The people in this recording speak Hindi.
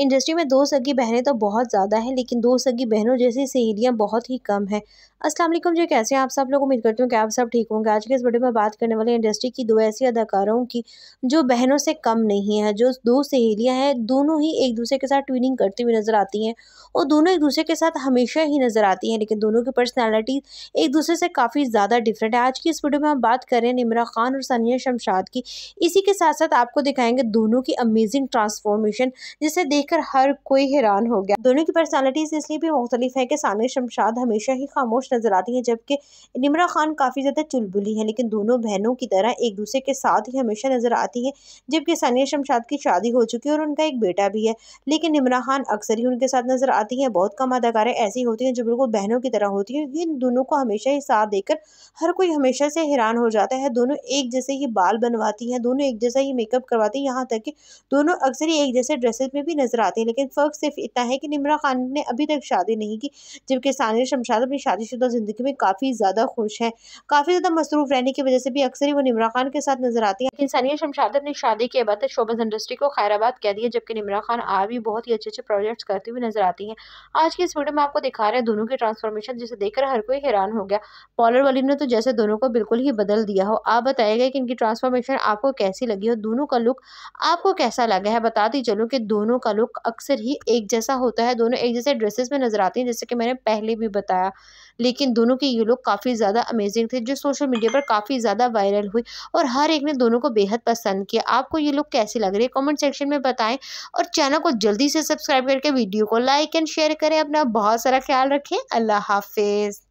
इंडस्ट्री में दो सगी बहनें तो बहुत ज़्यादा हैं लेकिन दो सगी बहनों जैसी सहेलियाँ बहुत ही कम हैं अस्सलाम वालेकुम जी कैसे हैं आप सब लोग उम्मीद करती हूँ कि आप सब ठीक होंगे आज के इस वीडियो में बात करने वाले इंडस्ट्री की दो ऐसी अदाकारों की जो बहनों से कम नहीं है जो दो सहेलियाँ हैं दोनों ही एक दूसरे के साथ ट्विनिंग करती हुई नज़र आती हैं और दोनों एक दूसरे के साथ हमेशा ही नज़र आती हैं लेकिन दोनों की पर्सनैलिटी एक दूसरे से काफ़ी ज़्यादा डिफरेंट है आज की इस वीडियो में हम बात करें निमरा खान और सानिया शमशाद की इसी के साथ साथ आपको दिखाएंगे दोनों की अमेजिंग ट्रांसफॉर्मेशन जिसे देख देखकर हर कोई हैरान हो गया दोनों की पर्सनालिटीज इसलिए भी मुख्तलिफ है कि सानिया शमशाद हमेशा ही खामोश नजर आती है जबकि निमरा खान काफ़ी ज़्यादा चुलबुली है लेकिन दोनों बहनों की तरह एक दूसरे के साथ ही हमेशा नजर आती है जबकि सानिया शमशाद की शादी हो चुकी है और उनका एक बेटा भी है लेकिन निमरा खान अक्सर ही उनके साथ नजर आती है बहुत कम अदाकारें ऐसी होती हैं जो बिल्कुल बहनों की तरह होती हैं इन दोनों को हमेशा ही साथ देकर हर कोई हमेशा से हैरान हो जाता है दोनों एक जैसे ही बाल बनवाती हैं दोनों एक जैसा ही मेकअप करवाती हैं यहाँ तक कि दोनों अक्सर ही एक जैसे ड्रेसेस में भी नजर नजर आते हैं लेकिन फ़र्क सिर्फ इतना है कि निमरा खान ने अभी तक शादी नहीं की जबकि सानिया शमशाद अपनी शादीशुदा ज़िंदगी में काफ़ी ज़्यादा खुश है काफ़ी ज़्यादा मसरूफ रहने की वजह से भी अक्सर ही वो निमरा खान के साथ नजर आती है लेकिन सानिया शमशाद ने शादी के बाद शोबस इंडस्ट्री को खैराबाद कह दिया जबकि निमरा खान आ भी बहुत ही अच्छे अच्छे प्रोजेक्ट्स करती हुई नजर आती हैं आज की इस वीडियो में आपको दिखा रहे हैं दोनों की ट्रांसफॉर्मेशन जिसे देखकर हर कोई हैरान हो गया पॉलर वाली ने तो जैसे दोनों को बिल्कुल ही बदल दिया हो आप बताएगा कि इनकी ट्रांसफॉर्मेशन आपको कैसी लगी हो दोनों का लुक आपको कैसा लगा है बता दी चलो कि दोनों का लुक लुक अक्सर ही एक जैसा होता है दोनों एक जैसे ड्रेसेस में नज़र आती हैं जैसे कि मैंने पहले भी बताया लेकिन दोनों की ये लुक काफ़ी ज़्यादा अमेजिंग थे जो सोशल मीडिया पर काफ़ी ज़्यादा वायरल हुई और हर एक ने दोनों को बेहद पसंद किया आपको ये लुक कैसी लग रही है कॉमेंट सेक्शन में बताएँ और चैनल को जल्दी से सब्सक्राइब करके वीडियो को लाइक एंड शेयर करें अपना बहुत सारा ख्याल रखें अल्लाह हाफिज़